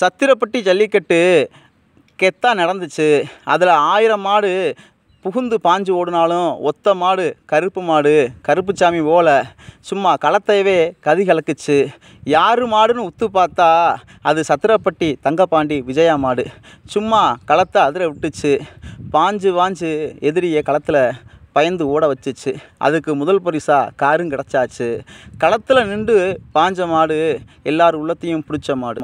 சத்திரப்பட்டி ஜல்லிக்கட்டு கெத்தாக நடந்துச்சு அதில் ஆயிரம் மாடு புகுந்து பாஞ்சு ஓடினாலும் ஒத்த மாடு கருப்பு மாடு கருப்பு சாமி ஓலை சும்மா களத்தையவே கதி கலக்குச்சு யார் மாடுன்னு உத்து பார்த்தா அது சத்திரப்பட்டி தங்கப்பாண்டி விஜயா மாடு சும்மா களத்தை அதிர விட்டுச்சு பாஞ்சு வாஞ்சு எதிரியை களத்தில் பயந்து ஓட வச்சிச்சு அதுக்கு முதல் பரிசாக காரும் கிடச்சாச்சு களத்தில் நின்று பாஞ்ச மாடு எல்லார் உள்ளத்தையும் பிடிச்ச மாடு